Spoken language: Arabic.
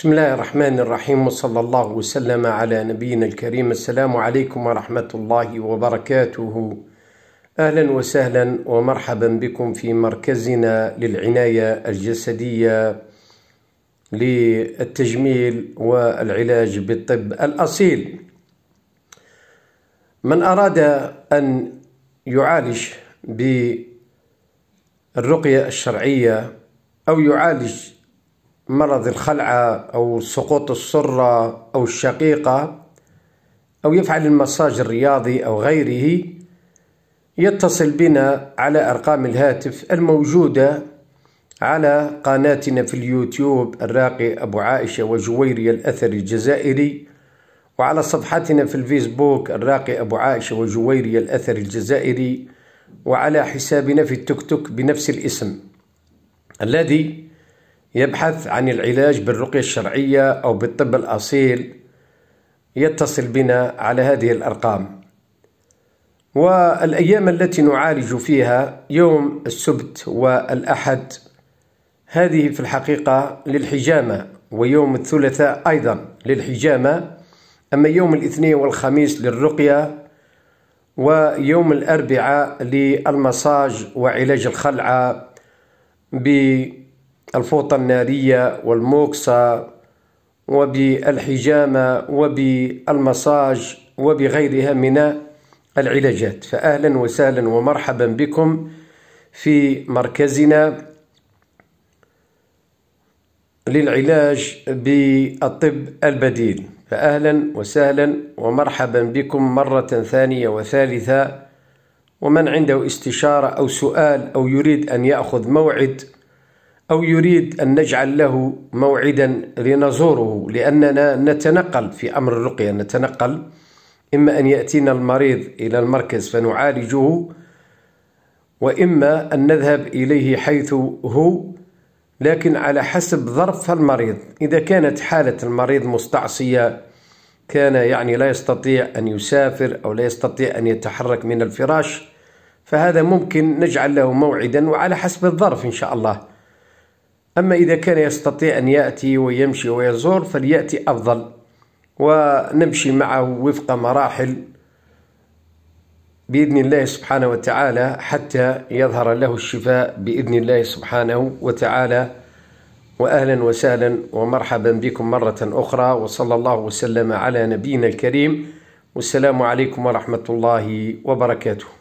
بسم الله الرحمن الرحيم وصلى الله وسلم على نبينا الكريم السلام عليكم ورحمة الله وبركاته أهلا وسهلا ومرحبا بكم في مركزنا للعناية الجسدية للتجميل والعلاج بالطب الأصيل من أراد أن يعالج بالرقية الشرعية أو يعالج مرض الخلعة أو سقوط السرة أو الشقيقة أو يفعل المساج الرياضي أو غيره يتصل بنا على أرقام الهاتف الموجودة على قناتنا في اليوتيوب الراقي أبو عائشة وجويري الأثري الجزائري وعلى صفحتنا في الفيسبوك الراقي أبو عائشة وجويري الأثري الجزائري وعلى حسابنا في التيك توك بنفس الاسم الذي يبحث عن العلاج بالرقية الشرعية أو بالطب الأصيل يتصل بنا على هذه الأرقام والأيام التي نعالج فيها يوم السبت والأحد هذه في الحقيقة للحجامة ويوم الثلاثاء أيضا للحجامة أما يوم الاثنين والخميس للرقية ويوم الأربعاء للمساج وعلاج الخلعة ب الفوطة النارية والموكسة وبالحجامة وبالمساج وبغيرها من العلاجات فأهلا وسهلا ومرحبا بكم في مركزنا للعلاج بالطب البديل فأهلا وسهلا ومرحبا بكم مرة ثانية وثالثة ومن عنده استشارة أو سؤال أو يريد أن يأخذ موعد أو يريد أن نجعل له موعدا لنزوره لأننا نتنقل في أمر الرقية نتنقل إما أن يأتينا المريض إلى المركز فنعالجه وإما أن نذهب إليه حيث هو لكن على حسب ظرف المريض إذا كانت حالة المريض مستعصية كان يعني لا يستطيع أن يسافر أو لا يستطيع أن يتحرك من الفراش فهذا ممكن نجعل له موعدا وعلى حسب الظرف إن شاء الله أما إذا كان يستطيع أن يأتي ويمشي ويزور فليأتي أفضل ونمشي معه وفق مراحل بإذن الله سبحانه وتعالى حتى يظهر له الشفاء بإذن الله سبحانه وتعالى واهلا وسهلا ومرحبا بكم مره اخرى وصلى الله وسلم على نبينا الكريم والسلام عليكم ورحمه الله وبركاته